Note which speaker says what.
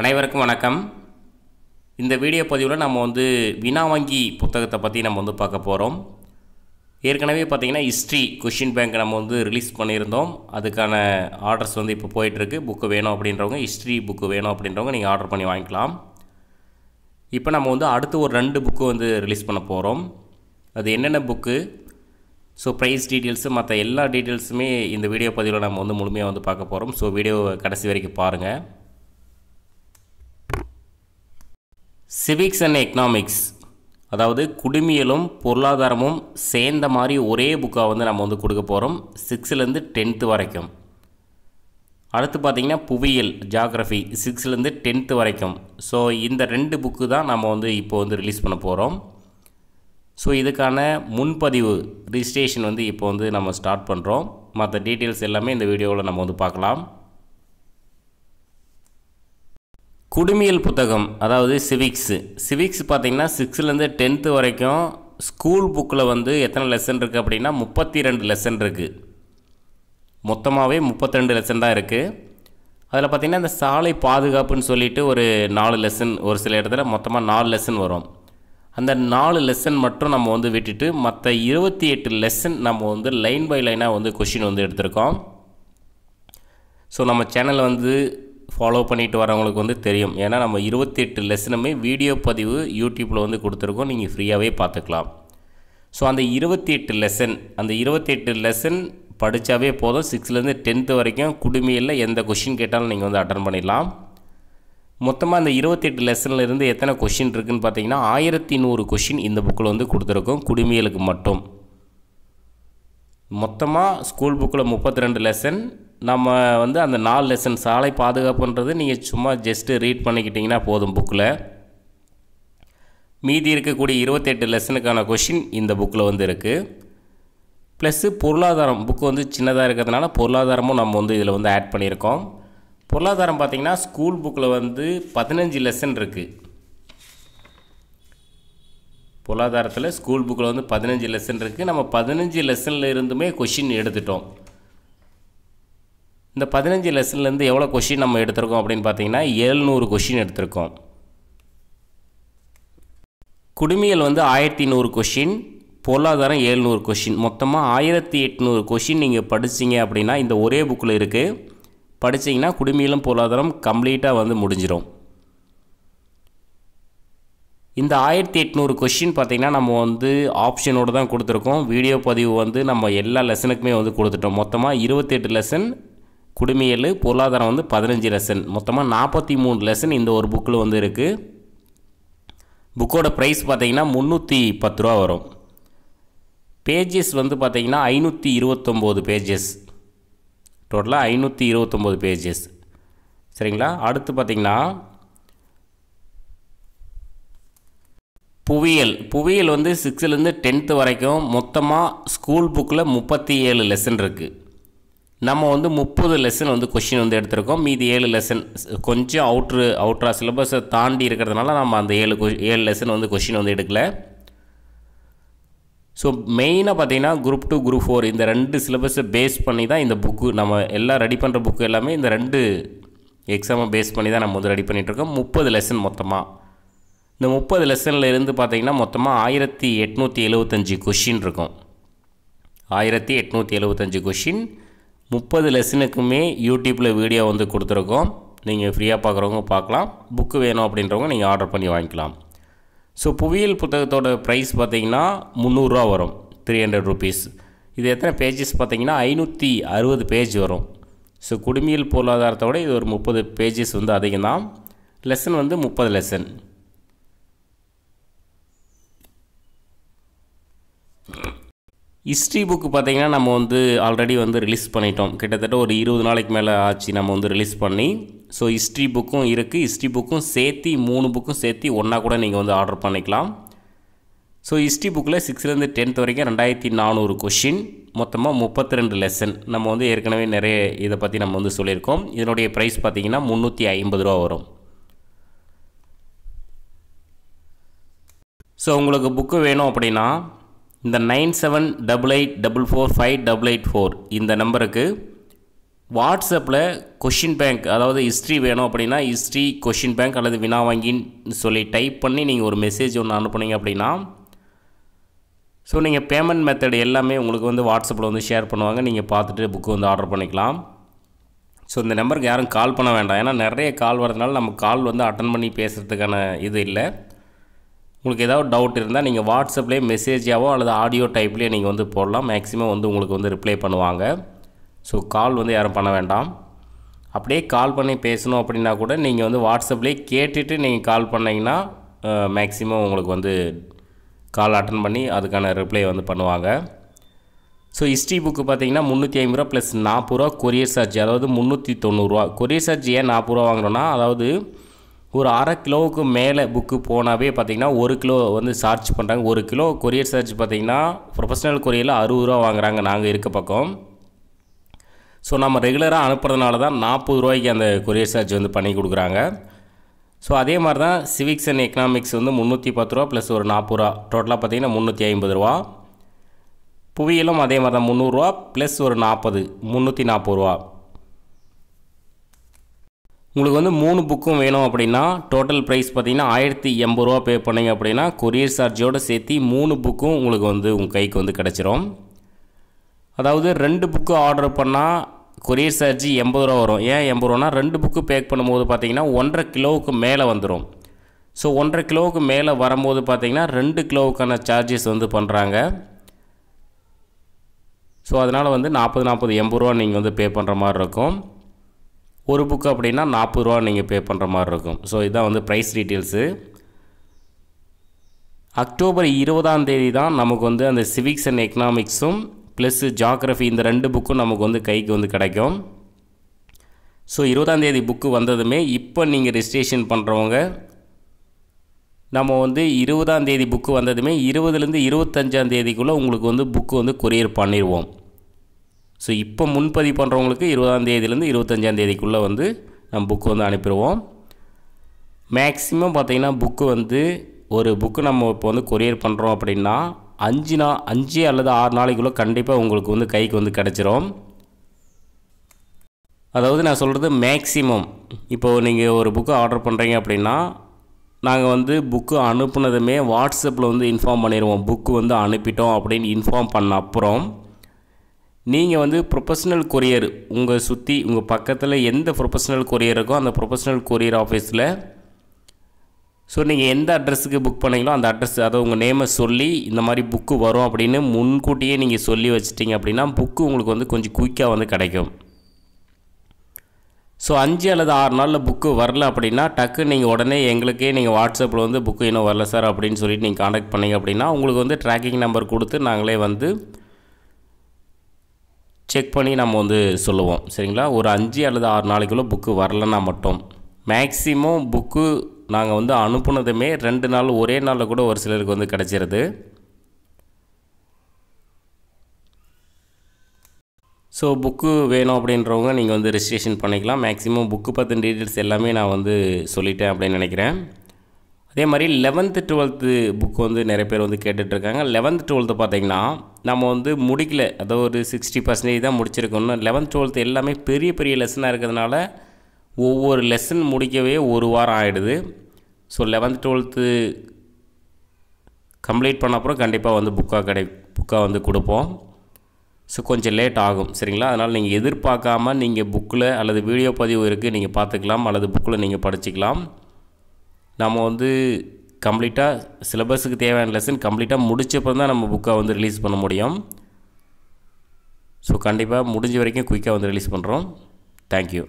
Speaker 1: அனைவருக்கும் வணக்கம் இந்த வீடியோ பதிவில் நம்ம வந்து வினா வங்கி புத்தகத்தை பற்றி நம்ம வந்து பார்க்க போகிறோம் ஏற்கனவே பார்த்திங்கன்னா ஹிஸ்ட்ரி கொஷின் பேங்க் நம்ம வந்து ரிலீஸ் பண்ணியிருந்தோம் அதுக்கான ஆர்டர்ஸ் வந்து இப்போ போயிட்டுருக்கு புக்கு வேணும் அப்படின்றவங்க ஹிஸ்ட்ரி புக்கு வேணும் அப்படின்றவங்க நீங்கள் ஆர்டர் பண்ணி வாங்கிக்கலாம் இப்போ நம்ம வந்து அடுத்து ஒரு ரெண்டு புக்கு வந்து ரிலீஸ் பண்ண போகிறோம் அது என்னென்ன புக்கு ஸோ ப்ரைஸ் டீட்டெயில்ஸு மற்ற எல்லா டீட்டெயில்ஸுமே இந்த வீடியோ பதிவில் நம்ம வந்து முழுமையாக வந்து பார்க்க போகிறோம் ஸோ வீடியோ கடைசி வரைக்கும் பாருங்கள் சிவிக்ஸ் அண்ட் எக்கனாமிக்ஸ் அதாவது குடிமியலும் பொருளாதாரமும் சேர்ந்த மாதிரி ஒரே புக்காக வந்து நம்ம வந்து கொடுக்க போகிறோம் சிக்ஸ்லேருந்து டென்த்து வரைக்கும் அடுத்து பார்த்திங்கன்னா புவியியல் ஜாகிரஃபி சிக்ஸ்லேருந்து டென்த்து வரைக்கும் ஸோ இந்த ரெண்டு புக்கு தான் நம்ம வந்து இப்போ வந்து ரிலீஸ் பண்ண போகிறோம் ஸோ இதுக்கான முன்பதிவு ரிஜிஸ்ட்ரேஷன் வந்து இப்போ வந்து நம்ம ஸ்டார்ட் பண்ணுறோம் மற்ற டீட்டெயில்ஸ் எல்லாமே இந்த வீடியோவில் நம்ம வந்து பார்க்கலாம் குடுமியல் புத்தகம் அதாவது சிவிக்ஸு சிவிக்ஸ் பார்த்தீங்கன்னா சிக்ஸ்லேருந்து டென்த்து வரைக்கும் ஸ்கூல் புக்கில் வந்து எத்தனை லெசன் இருக்குது அப்படின்னா முப்பத்தி ரெண்டு லெசன் இருக்குது மொத்தமாகவே முப்பத்திரெண்டு லெசன் தான் இருக்குது அதில் பார்த்திங்கன்னா இந்த சாலை பாதுகாப்புன்னு சொல்லிவிட்டு ஒரு நாலு லெசன் ஒரு சில இடத்துல மொத்தமாக நாலு லெசன் வரும் அந்த நாலு லெசன் மட்டும் நம்ம வந்து விட்டுட்டு மற்ற இருபத்தி எட்டு லெசன் நம்ம வந்து லைன் பை லைனாக வந்து கொஷின் வந்து எடுத்திருக்கோம் ஸோ நம்ம சேனலில் வந்து ஃபாலோ பண்ணிட்டு வரவங்களுக்கு வந்து தெரியும் ஏன்னா நம்ம இருபத்தெட்டு லெசனுமே வீடியோ பதிவு யூடியூப்பில் வந்து கொடுத்துருக்கோம் நீங்கள் ஃப்ரீயாகவே பார்த்துக்கலாம் ஸோ அந்த இருபத்தி எட்டு லெசன் அந்த இருபத்தெட்டு லெசன் படித்தாவே போதும் சிக்ஸ்த்லேருந்து டென்த்து வரைக்கும் குடுமையில் எந்த கொஷின் கேட்டாலும் நீங்கள் வந்து அட்டன் பண்ணிடலாம் மொத்தமாக அந்த இருபத்தெட்டு லெசனில் இருந்து எத்தனை கொஷின் இருக்குதுன்னு பார்த்தீங்கன்னா ஆயிரத்தி நூறு கொஷின் இந்த புக்கில் வந்து கொடுத்துருக்கோம் குடிமையலுக்கு மட்டும் மொத்தமாக ஸ்கூல் புக்கில் முப்பத்தி ரெண்டு லெசன் நம்ம வந்து அந்த நாலு லெசன் சாலை பாதுகாப்புன்றது நீங்கள் சும்மா ஜஸ்ட்டு ரீட் பண்ணிக்கிட்டிங்கன்னா போதும் புக்கில் மீதி இருக்கக்கூடிய இருபத்தெட்டு லெசனுக்கான கொஷின் இந்த புக்கில் வந்து இருக்குது ப்ளஸ்ஸு பொருளாதாரம் புக்கு வந்து சின்னதாக இருக்கிறதுனால பொருளாதாரமும் நம்ம வந்து இதில் வந்து ஆட் பண்ணியிருக்கோம் பொருளாதாரம் பார்த்திங்கன்னா ஸ்கூல் புக்கில் வந்து பதினஞ்சு லெசன் இருக்குது பொருளாதாரத்தில் ஸ்கூல் புக்கில் வந்து பதினஞ்சு லெசன் இருக்குது நம்ம பதினஞ்சு லெசனில் இருந்துமே கொஷின் எடுத்துட்டோம் இந்த பதினஞ்சு லெசன்லேருந்து எவ்வளோ கொஷின் நம்ம எடுத்திருக்கோம் அப்படின்னு பார்த்தீங்கன்னா எழுநூறு கொஷின் எடுத்திருக்கோம் குடுமியல் வந்து ஆயிரத்தி நூறு கொஷின் பொருளாதாரம் ஏழ்நூறு கொஷின் மொத்தமாக ஆயிரத்தி எட்நூறு கொஷின் நீங்கள் படிச்சிங்க அப்படின்னா இந்த ஒரே புக்கில் இருக்குது படித்தீங்கன்னா குடுமியிலும் பொருளாதாரம் கம்ப்ளீட்டாக வந்து முடிஞ்சிடும் இந்த ஆயிரத்தி எட்நூறு கொஷின் பார்த்திங்கன்னா நம்ம வந்து ஆப்ஷனோடு தான் கொடுத்துருக்கோம் வீடியோ பதிவு வந்து நம்ம எல்லா லெசனுக்குமே வந்து கொடுத்துட்டோம் மொத்தமாக இருபத்தெட்டு லெசன் குடிமையல் பொருளாதாரம் வந்து பதினஞ்சு லெசன் மொத்தமாக நாற்பத்தி மூணு லெசன் இந்த ஒரு புக்கில் வந்து இருக்குது புக்கோட ப்ரைஸ் பார்த்திங்கன்னா முந்நூற்றி பத்து ரூபா வரும் பேஜஸ் வந்து பார்த்திங்கன்னா ஐநூற்றி இருபத்தொம்போது பேஜஸ் டோட்டலாக ஐநூற்றி இருபத்தொம்போது பேஜஸ் சரிங்களா அடுத்து பார்த்திங்கன்னா புவியியல் புவியியல் வந்து சிக்ஸ்த்துலேருந்து டென்த்து வரைக்கும் மொத்தமாக ஸ்கூல் புக்கில் முப்பத்தி ஏழு லெசன் இருக்குது நம்ம வந்து முப்பது லெசன் வந்து கொஷின் வந்து எடுத்திருக்கோம் மீதி ஏழு லெசன் கொஞ்சம் அவுட்ரு அவுட்ரா சிலபஸை தாண்டி இருக்கிறதுனால நம்ம அந்த ஏழு கொ ஏழு லெசன் வந்து கொஷின் வந்து எடுக்கல ஸோ மெயினாக பார்த்தீங்கன்னா குரூப் டூ குரூப் ஃபோர் இந்த ரெண்டு சிலபஸை பேஸ் பண்ணி தான் இந்த புக்கு நம்ம எல்லாம் ரெடி பண்ணுற புக்கு எல்லாமே இந்த ரெண்டு எக்ஸாமை பேஸ் பண்ணி தான் நம்ம வந்து ரெடி பண்ணிகிட்ருக்கோம் முப்பது லெசன் மொத்தமாக இந்த முப்பது லெசனில் இருந்து பார்த்திங்கன்னா மொத்தமாக ஆயிரத்தி எட்நூற்றி எழுபத்தஞ்சி கொஷின் இருக்கும் ஆயிரத்தி எட்நூற்றி எழுபத்தஞ்சி கொஷின் முப்பது லெசனுக்குமே யூடியூப்பில் வீடியோ வந்து கொடுத்துருக்கோம் நீங்கள் ஃப்ரீயாக பார்க்குறவங்க பார்க்கலாம் புக்கு வேணும் அப்படின்றவங்க நீங்கள் ஆர்டர் பண்ணி வாங்கிக்கலாம் ஸோ புவியியல் புத்தகத்தோட ப்ரைஸ் பார்த்திங்கன்னா முந்நூறுரூவா வரும் த்ரீ ஹண்ட்ரட் ருபீஸ் இது எத்தனை பேஜஸ் பார்த்திங்கன்னா ஐநூற்றி அறுபது பேஜ் வரும் ஸோ குடிமியல் பொருளாதாரத்தோட இது ஒரு முப்பது பேஜஸ் வந்து அதிகம்தான் லெசன் வந்து முப்பது லெசன் ஹிஸ்ட்ரி புக்கு பார்த்திங்கன்னா நம்ம வந்து ஆல்ரெடி வந்து ரிலீஸ் பண்ணிட்டோம் கிட்டத்தட்ட ஒரு இருபது நாளைக்கு மேலே ஆச்சு நம்ம வந்து ரிலீஸ் பண்ணி ஸோ ஹிஸ்ட்ரி புக்கும் இருக்குது ஹிஸ்ட்ரி புக்கும் சேர்த்து மூணு புக்கும் சேர்த்து ஒன்றா கூட நீங்கள் வந்து ஆர்டர் பண்ணிக்கலாம் ஸோ ஹிஸ்ட்ரி புக்கில் சிக்ஸ்த்லேருந்து டென்த் வரைக்கும் ரெண்டாயிரத்தி நானூறு கொஷின் மொத்தமாக முப்பத்தி ரெண்டு லெசன் நம்ம வந்து ஏற்கனவே நிறைய இதை பற்றி நம்ம வந்து சொல்லியிருக்கோம் இதனுடைய ப்ரைஸ் பார்த்திங்கன்னா முந்நூற்றி ஐம்பது ரூபா வரும் ஸோ உங்களுக்கு புக்கு வேணும் அப்படின்னா இந்த nine seven double eight double four five double eight four இந்த நம்பருக்கு வாட்ஸ்அப்பில் கொஷின் பேங்க் அதாவது ஹிஸ்ட்ரி வேணும் அப்படின்னா ஹிஸ்ட்ரி கொஷின் பேங்க் அல்லது வினா வாங்கின்னு சொல்லி டைப் பண்ணி நீங்கள் ஒரு மெசேஜ் ஒன்று அனுப்புனீங்க அப்படின்னா ஸோ நீங்கள் பேமெண்ட் மெத்தட் எல்லாமே உங்களுக்கு வந்து வாட்ஸ்அப்பில் வந்து ஷேர் பண்ணுவாங்க நீங்கள் பார்த்துட்டு புக்கு வந்து ஆர்டர் பண்ணிக்கலாம் ஸோ இந்த நம்பருக்கு யாரும் கால் பண்ண வேண்டாம் ஏன்னா நிறைய கால் வரதுனால நம்ம கால் வந்து அட்டன் பண்ணி பேசுகிறதுக்கான இது இல்லை உங்களுக்கு ஏதாவது டவுட் இருந்தால் நீங்கள் வாட்ஸ்அப்லேயே மெசேஜாவோ அல்லது ஆடியோ டைப்லேயே நீங்கள் வந்து போடலாம் மேக்ஸிமம் வந்து உங்களுக்கு வந்து ரிப்ளை பண்ணுவாங்க ஸோ கால் வந்து யாரும் பண்ண வேண்டாம் அப்படியே கால் பண்ணி பேசணும் அப்படின்னா கூட நீங்கள் வந்து வாட்ஸ்அப்லேயே கேட்டுட்டு நீங்கள் கால் பண்ணிங்கன்னா மேக்ஸிமம் உங்களுக்கு வந்து கால் அட்டன் பண்ணி அதுக்கான ரிப்ளை வந்து பண்ணுவாங்க ஸோ ஹிஸ்ட்ரி புக்கு பார்த்தீங்கன்னா முந்நூற்றி ஐம்பது ரூபா ப்ளஸ் நாற்பது ரூபா கொரியர் சார்ஜ் அதாவது முந்நூற்றி தொண்ணூறுரூவா கொரியர் சார்ஜ் ஏன் நாற்பது ரூபா வாங்குறோன்னா அதாவது ஒரு அரை கிலோவுக்கு மேலே புக்கு போனாவே பார்த்திங்கன்னா ஒரு கிலோ வந்து சார்ஜ் பண்ணுறாங்க ஒரு கிலோ கொரியர் சார்ஜ் பார்த்திங்கன்னா ப்ரொஃபஷனல் கொரியரில் அறுபது ரூபா வாங்குறாங்க நாங்கள் இருக்க பக்கம் ஸோ நம்ம ரெகுலராக அனுப்புறதுனால தான் நாற்பது ரூபாய்க்கு அந்த கொரியர் சார்ஜ் வந்து பண்ணி கொடுக்குறாங்க ஸோ அதே மாதிரி தான் சிவிக்ஸ் அண்ட் எக்கனாமிக்ஸ் வந்து முந்நூற்றி பத்து ரூபா ப்ளஸ் ஒரு நாற்பது ரூபா டோட்டலாக பார்த்திங்கன்னா முந்நூற்றி ஐம்பது ரூபா புவியிலும் அதே மாதிரி தான் முந்நூறுரூவா ப்ளஸ் ஒரு நாற்பது முந்நூற்றி நாற்பது ரூபா உங்களுக்கு வந்து மூணு புக்கும் வேணும் அப்படின்னா டோட்டல் ப்ரைஸ் பார்த்தீங்கன்னா ஆயிரத்தி எண்பது ரூபா பே பண்ணிங்க அப்படின்னா கொரியர் சார்ஜோடு சேர்த்து மூணு புக்கும் உங்களுக்கு வந்து உங்கள் கைக்கு வந்து கிடச்சிரும் அதாவது ரெண்டு புக்கு ஆர்டர் பண்ணால் கொரியர் சார்ஜ் எண்பது ரூபா வரும் ஏன் எண்பது ரூபானா ரெண்டு புக்கு பேக் பண்ணும்போது பார்த்தீங்கன்னா ஒன்றரை கிலோவுக்கு மேலே வந்துடும் ஸோ ஒன்றரை கிலோவுக்கு மேலே வரும்போது பார்த்திங்கன்னா ரெண்டு கிலோவுக்கான சார்ஜஸ் வந்து பண்ணுறாங்க ஸோ அதனால் வந்து நாற்பது நாற்பது எண்பது ரூபா நீங்கள் வந்து பே பண்ணுற மாதிரி இருக்கும் ஒரு புக்கு அப்படின்னா நாற்பது ரூபா நீங்கள் பே பண்ணுற மாதிரி இருக்கும் ஸோ இதுதான் வந்து ப்ரைஸ் டீட்டெயில்ஸு அக்டோபர் இருபதாம் தேதி தான் நமக்கு வந்து அந்த சிவிக்ஸ் அண்ட் எக்கனாமிக்ஸும் ப்ளஸ்ஸு ஜாக்ரஃபி இந்த ரெண்டு புக்கும் நமக்கு வந்து கைக்கு வந்து கிடைக்கும் ஸோ இருபதாம் தேதி புக்கு வந்ததுமே இப்போ நீங்கள் ரெஜிஸ்ட்ரேஷன் பண்ணுறவங்க நம்ம வந்து இருபதாம் தேதி புக்கு வந்ததுமே இருபதுலேருந்து இருபத்தஞ்சாம் தேதிக்குள்ளே உங்களுக்கு வந்து புக்கு வந்து கொரியர் பண்ணிடுவோம் ஸோ இப்போ முன்பதிவு பண்ணுறவங்களுக்கு இருபதாம் தேதியிலேருந்து இருபத்தஞ்சாம் தேதிக்குள்ளே வந்து நம்ம புக்கு வந்து அனுப்பிடுவோம் மேக்ஸிமம் பார்த்திங்கன்னா புக்கு வந்து ஒரு புக்கு நம்ம இப்போ வந்து கொரியர் பண்ணுறோம் அப்படின்னா அஞ்சு நா அஞ்சு அல்லது ஆறு நாளைக்குள்ளே கண்டிப்பாக உங்களுக்கு வந்து கைக்கு வந்து கிடச்சிரும் அதாவது நான் சொல்கிறது மேக்ஸிமம் இப்போது நீங்கள் ஒரு புக்கு ஆர்டர் பண்ணுறீங்க அப்படின்னா நாங்கள் வந்து புக்கு அனுப்புனதுமே வாட்ஸ்அப்பில் வந்து இன்ஃபார்ம் பண்ணிடுவோம் புக்கு வந்து அனுப்பிட்டோம் அப்படின்னு இன்ஃபார்ம் பண்ண அப்புறம் நீங்கள் வந்து ப்ரொஃபஷ்னல் கொரியர் உங்கள் சுற்றி உங்கள் பக்கத்தில் எந்த ப்ரொஃபஷ்னல் கொரியர் இருக்கோ அந்த ப்ரொஃபஷ்னல் கொரியர் ஆஃபீஸில் ஸோ நீங்கள் எந்த அட்ரஸுக்கு புக் பண்ணீங்களோ அந்த அட்ரஸ் அதை உங்கள் நேமை சொல்லி இந்த மாதிரி புக்கு வரும் அப்படின்னு முன்கூட்டியே நீங்கள் சொல்லி வச்சிட்டிங்க அப்படின்னா புக்கு உங்களுக்கு வந்து கொஞ்சம் குயிக்காக வந்து கிடைக்கும் ஸோ அஞ்சு அல்லது ஆறு நாளில் புக்கு வரல அப்படின்னா டக்கு நீங்கள் உடனே எங்களுக்கே நீங்கள் வாட்ஸ்அப்பில் வந்து புக்கு இன்னும் வரல சார் அப்படின்னு சொல்லிட்டு நீங்கள் காண்டாக்ட் பண்ணிங்க அப்படின்னா உங்களுக்கு வந்து ட்ராக்கிங் நம்பர் கொடுத்து நாங்களே வந்து செக் பண்ணி நம்ம வந்து சொல்லுவோம் சரிங்களா ஒரு அஞ்சு அல்லது ஆறு நாளைக்குள்ளே புக்கு வரலன்னா மட்டும் மேக்ஸிமம் புக்கு நாங்கள் வந்து அனுப்புனதுமே ரெண்டு நாள் ஒரே நாளில் கூட ஒரு சிலருக்கு வந்து கிடச்சிருது ஸோ புக்கு வேணும் அப்படின்றவங்க நீங்கள் வந்து ரிஜிஸ்ட்ரேஷன் பண்ணிக்கலாம் மேக்ஸிமம் புக்கு பற்றின டீட்டெயில்ஸ் எல்லாமே நான் வந்து சொல்லிட்டேன் அப்படின்னு நினைக்கிறேன் அதே மாதிரி லெவன்த்து டுவெல்த்து புக் வந்து நிறைய பேர் வந்து கேட்டுட்ருக்காங்க லெவன்த் டுவெல்த்து பார்த்திங்கன்னா நம்ம வந்து முடிக்கல அதோ ஒரு சிக்ஸ்டி பர்சன்டேஜ் தான் முடிச்சிருக்கணும் லெவன்த் டுவெல்த்து எல்லாமே பெரிய பெரிய லெசனாக இருக்கிறதுனால ஒவ்வொரு லெசன் முடிக்கவே ஒரு வாரம் ஆகிடுது ஸோ லெவன்த் டுவெல்த்து கம்ப்ளீட் பண்ண அப்புறம் கண்டிப்பாக வந்து புக்காக கிடை புக்காக வந்து கொடுப்போம் ஸோ கொஞ்சம் லேட் ஆகும் சரிங்களா அதனால் நீங்கள் எதிர்பார்க்காமல் நீங்கள் புக்கில் அல்லது வீடியோ பதிவு இருக்குது நீங்கள் பார்த்துக்கலாம் அல்லது புக்கில் நீங்கள் படிச்சுக்கலாம் நம்ம வந்து கம்ப்ளீட்டாக சிலபஸுக்கு தேவையான லெசன் கம்ப்ளீட்டாக முடிச்சப்பறம் தான் நம்ம புக்கை வந்து ரிலீஸ் பண்ண முடியும் ஸோ கண்டிப்பாக முடிஞ்ச வரைக்கும் குயிக்காக வந்து ரிலீஸ் பண்ணுறோம் தேங்க்யூ